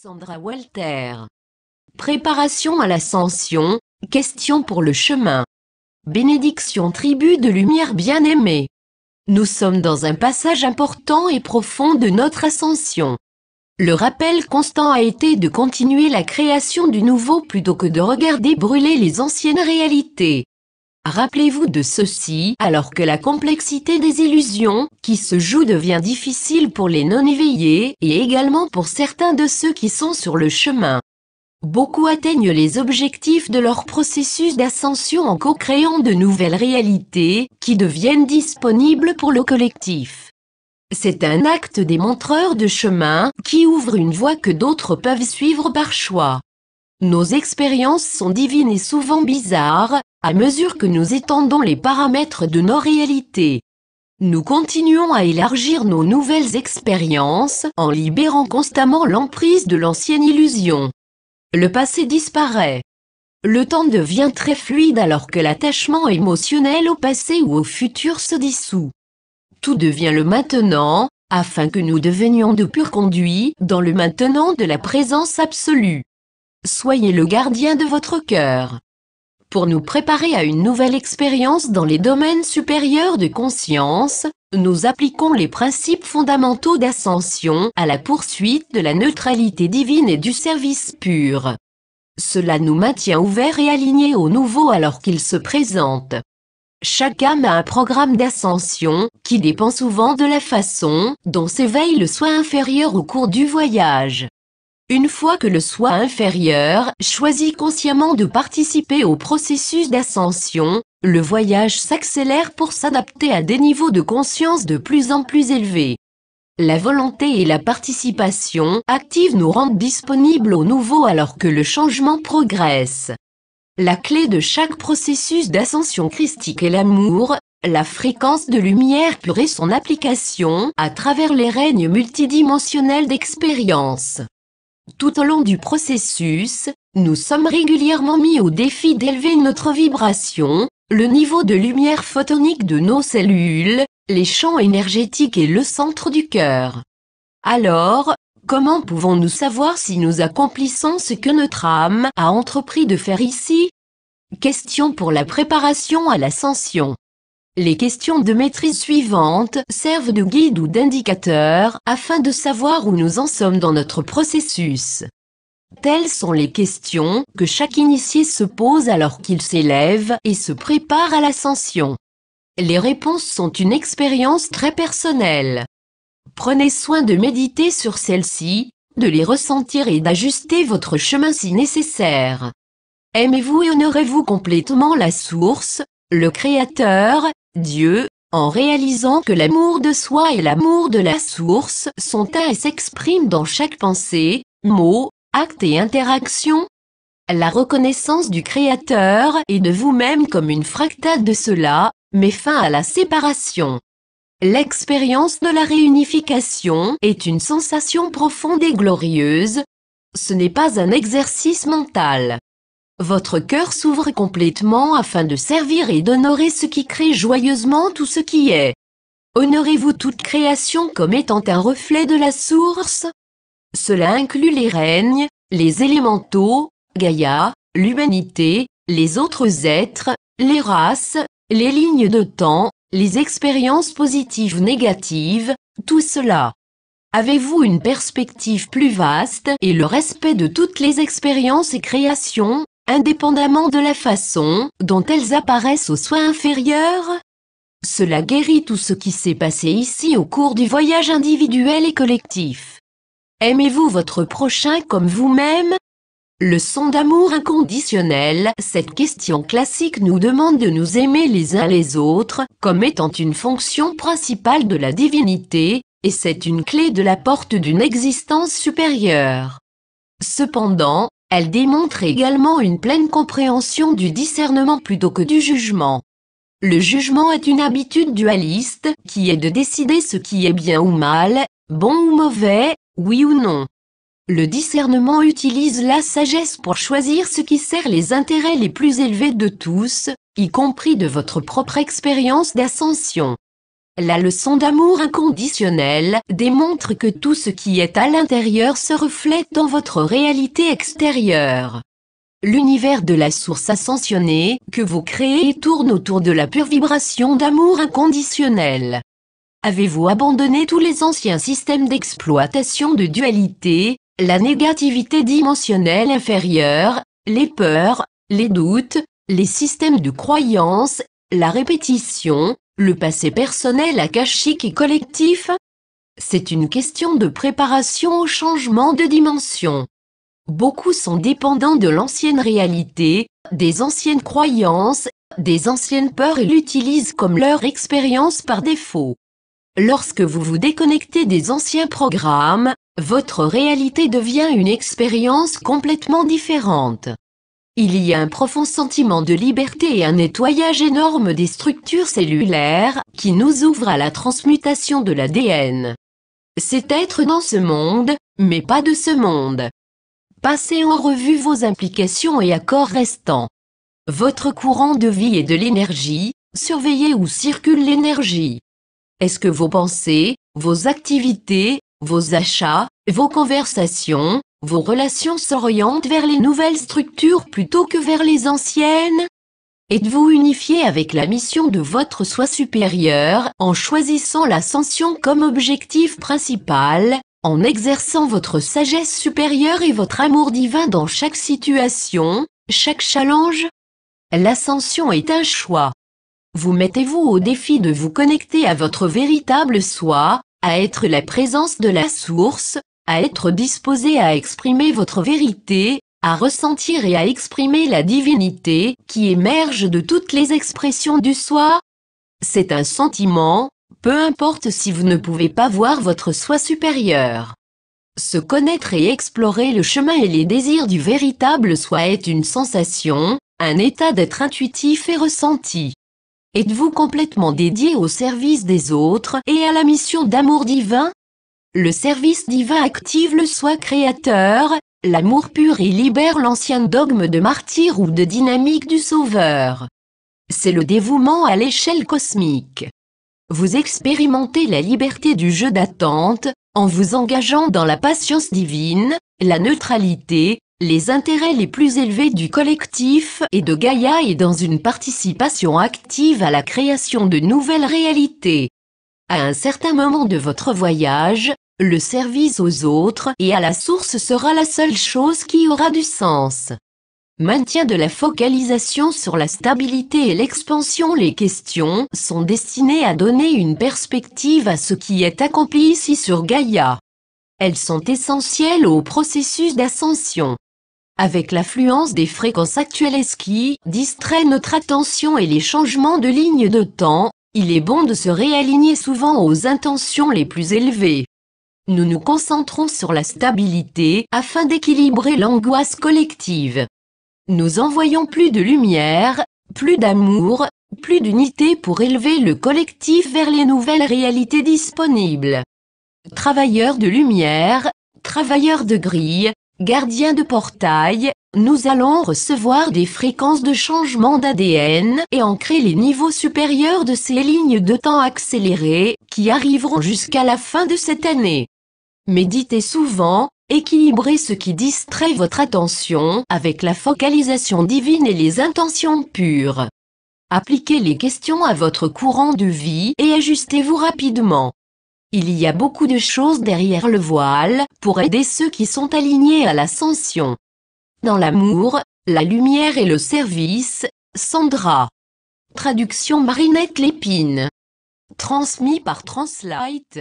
Sandra Walter. Préparation à l'ascension, question pour le chemin. Bénédiction tribu de lumière bien-aimée. Nous sommes dans un passage important et profond de notre ascension. Le rappel constant a été de continuer la création du nouveau plutôt que de regarder brûler les anciennes réalités. Rappelez-vous de ceci alors que la complexité des illusions qui se jouent devient difficile pour les non-éveillés et également pour certains de ceux qui sont sur le chemin. Beaucoup atteignent les objectifs de leur processus d'ascension en co-créant de nouvelles réalités qui deviennent disponibles pour le collectif. C'est un acte des montreurs de chemin qui ouvre une voie que d'autres peuvent suivre par choix. Nos expériences sont divines et souvent bizarres, à mesure que nous étendons les paramètres de nos réalités. Nous continuons à élargir nos nouvelles expériences en libérant constamment l'emprise de l'ancienne illusion. Le passé disparaît. Le temps devient très fluide alors que l'attachement émotionnel au passé ou au futur se dissout. Tout devient le maintenant, afin que nous devenions de purs conduits dans le maintenant de la présence absolue. Soyez le gardien de votre cœur pour nous préparer à une nouvelle expérience dans les domaines supérieurs de conscience, nous appliquons les principes fondamentaux d'ascension à la poursuite de la neutralité divine et du service pur. Cela nous maintient ouverts et alignés au nouveau alors qu'il se présente. Chaque âme a un programme d'ascension, qui dépend souvent de la façon dont s'éveille le soi inférieur au cours du voyage. Une fois que le soi inférieur choisit consciemment de participer au processus d'ascension, le voyage s'accélère pour s'adapter à des niveaux de conscience de plus en plus élevés. La volonté et la participation active nous rendent disponibles au nouveau alors que le changement progresse. La clé de chaque processus d'ascension christique est l'amour, la fréquence de lumière pure et son application à travers les règnes multidimensionnels d'expérience. Tout au long du processus, nous sommes régulièrement mis au défi d'élever notre vibration, le niveau de lumière photonique de nos cellules, les champs énergétiques et le centre du cœur. Alors, comment pouvons-nous savoir si nous accomplissons ce que notre âme a entrepris de faire ici Question pour la préparation à l'ascension. Les questions de maîtrise suivantes servent de guide ou d'indicateur afin de savoir où nous en sommes dans notre processus. Telles sont les questions que chaque initié se pose alors qu'il s'élève et se prépare à l'ascension. Les réponses sont une expérience très personnelle. Prenez soin de méditer sur celles-ci, de les ressentir et d'ajuster votre chemin si nécessaire. Aimez-vous et honorez-vous complètement la source, le Créateur, Dieu, en réalisant que l'amour de soi et l'amour de la source sont un et s'expriment dans chaque pensée, mot, acte et interaction. La reconnaissance du Créateur et de vous-même comme une fractale de cela met fin à la séparation. L'expérience de la réunification est une sensation profonde et glorieuse. Ce n'est pas un exercice mental. Votre cœur s'ouvre complètement afin de servir et d'honorer ce qui crée joyeusement tout ce qui est. Honorez-vous toute création comme étant un reflet de la source. Cela inclut les règnes, les élémentaux, Gaïa, l'humanité, les autres êtres, les races, les lignes de temps, les expériences positives négatives, tout cela. Avez-vous une perspective plus vaste et le respect de toutes les expériences et créations indépendamment de la façon dont elles apparaissent aux soins inférieurs, Cela guérit tout ce qui s'est passé ici au cours du voyage individuel et collectif. Aimez-vous votre prochain comme vous-même Le son d'amour inconditionnel, cette question classique nous demande de nous aimer les uns les autres, comme étant une fonction principale de la divinité, et c'est une clé de la porte d'une existence supérieure. Cependant, elle démontre également une pleine compréhension du discernement plutôt que du jugement. Le jugement est une habitude dualiste qui est de décider ce qui est bien ou mal, bon ou mauvais, oui ou non. Le discernement utilise la sagesse pour choisir ce qui sert les intérêts les plus élevés de tous, y compris de votre propre expérience d'ascension. La leçon d'amour inconditionnel démontre que tout ce qui est à l'intérieur se reflète dans votre réalité extérieure. L'univers de la source ascensionnée que vous créez tourne autour de la pure vibration d'amour inconditionnel. Avez-vous abandonné tous les anciens systèmes d'exploitation de dualité, la négativité dimensionnelle inférieure, les peurs, les doutes, les systèmes de croyance, la répétition, le passé personnel akashique et collectif C'est une question de préparation au changement de dimension. Beaucoup sont dépendants de l'ancienne réalité, des anciennes croyances, des anciennes peurs et l'utilisent comme leur expérience par défaut. Lorsque vous vous déconnectez des anciens programmes, votre réalité devient une expérience complètement différente. Il y a un profond sentiment de liberté et un nettoyage énorme des structures cellulaires qui nous ouvre à la transmutation de l'ADN. C'est être dans ce monde, mais pas de ce monde. Passez en revue vos implications et accords restants. Votre courant de vie et de l'énergie, surveillez où circule l'énergie. Est-ce que vos pensées, vos activités, vos achats, vos conversations, vos relations s'orientent vers les nouvelles structures plutôt que vers les anciennes Êtes-vous unifié avec la mission de votre soi supérieur en choisissant l'ascension comme objectif principal, en exerçant votre sagesse supérieure et votre amour divin dans chaque situation, chaque challenge L'ascension est un choix. Vous mettez-vous au défi de vous connecter à votre véritable soi, à être la présence de la source, à être disposé à exprimer votre vérité, à ressentir et à exprimer la divinité qui émerge de toutes les expressions du soi. C'est un sentiment, peu importe si vous ne pouvez pas voir votre soi supérieur. Se connaître et explorer le chemin et les désirs du véritable soi est une sensation, un état d'être intuitif et ressenti. Êtes-vous complètement dédié au service des autres et à la mission d'amour divin le service divin active le soi créateur, l'amour pur et libère l'ancien dogme de martyr ou de dynamique du sauveur. C'est le dévouement à l'échelle cosmique. Vous expérimentez la liberté du jeu d'attente, en vous engageant dans la patience divine, la neutralité, les intérêts les plus élevés du collectif et de Gaïa et dans une participation active à la création de nouvelles réalités. À un certain moment de votre voyage, le service aux autres et à la source sera la seule chose qui aura du sens. Maintien de la focalisation sur la stabilité et l'expansion Les questions sont destinées à donner une perspective à ce qui est accompli ici sur Gaïa. Elles sont essentielles au processus d'ascension. Avec l'affluence des fréquences actuelles, ce qui distrait notre attention et les changements de ligne de temps il est bon de se réaligner souvent aux intentions les plus élevées. Nous nous concentrons sur la stabilité afin d'équilibrer l'angoisse collective. Nous envoyons plus de lumière, plus d'amour, plus d'unité pour élever le collectif vers les nouvelles réalités disponibles. Travailleurs de lumière, travailleurs de grille, gardiens de portail, nous allons recevoir des fréquences de changement d'ADN et ancrer les niveaux supérieurs de ces lignes de temps accélérées qui arriveront jusqu'à la fin de cette année. Méditez souvent, équilibrez ce qui distrait votre attention avec la focalisation divine et les intentions pures. Appliquez les questions à votre courant de vie et ajustez-vous rapidement. Il y a beaucoup de choses derrière le voile pour aider ceux qui sont alignés à l'ascension. Dans l'amour, la lumière et le service, Sandra. Traduction Marinette Lépine. Transmis par Translight.